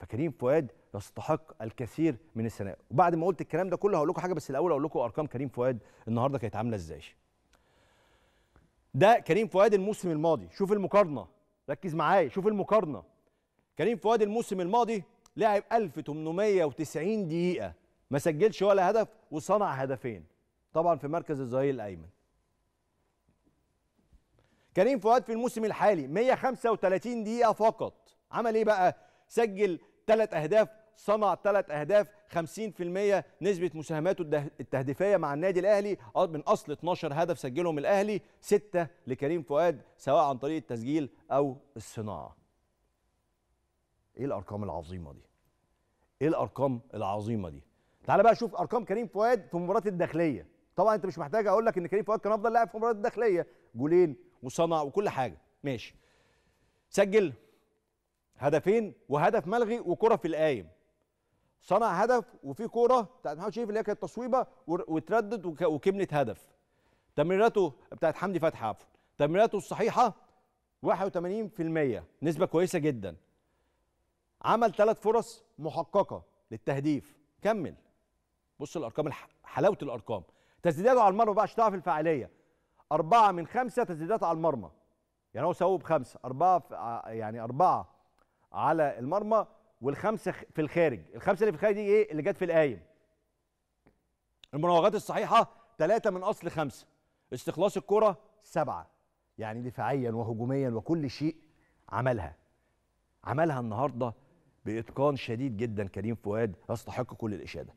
فكريم فؤاد يستحق الكثير من الثناء وبعد ما قلت الكلام ده كله هقول لكم حاجه بس الاول اقول لكم ارقام كريم فؤاد النهارده كانت عامله ازاي ده كريم فؤاد الموسم الماضي شوف المقارنه ركز معايا شوف المقارنه كريم فؤاد الموسم الماضي لعب 1890 دقيقه ما سجلش ولا هدف وصنع هدفين طبعا في مركز الظهير الايمن كريم فؤاد في الموسم الحالي 135 دقيقه فقط عمل ايه بقى سجل ثلاث أهداف صنع ثلاث أهداف 50% نسبة مساهماته التهديفية مع النادي الأهلي من أصل 12 هدف سجلهم الأهلي ستة لكريم فؤاد سواء عن طريق التسجيل أو الصناعة إيه الأرقام العظيمة دي؟ إيه الأرقام العظيمة دي؟ تعال بقى شوف أرقام كريم فؤاد في مباراة الداخلية طبعا أنت مش محتاج أقول لك إن كريم فؤاد كان أفضل لاعب في مباراة الداخلية جولين وصنع وكل حاجة ماشي سجل هدفين وهدف ملغي وكره في القايم صنع هدف وفي كوره بتاعت محمد شريف اللي هي كانت تصويبه وتردد وكملت هدف تمريراته بتاعت حمدي فتحي عفوا تمريراته الصحيحه 81% نسبه كويسه جدا عمل ثلاث فرص محققه للتهديف كمل بص الارقام حلاوه الارقام تسديداته على المرمى بقى عشان تعرف الفعاليه أربعة من خمسة تسديدات على المرمى يعني هو سووا بخمسة أربعة يعني أربعة على المرمى والخمسه في الخارج الخمسه اللي في الخارج دي ايه اللي جت في القايم المراوغات الصحيحه ثلاثة من اصل خمسة استخلاص الكره سبعة يعني دفاعيا وهجوميا وكل شيء عملها عملها النهارده باتقان شديد جدا كريم فؤاد يستحق كل الاشاده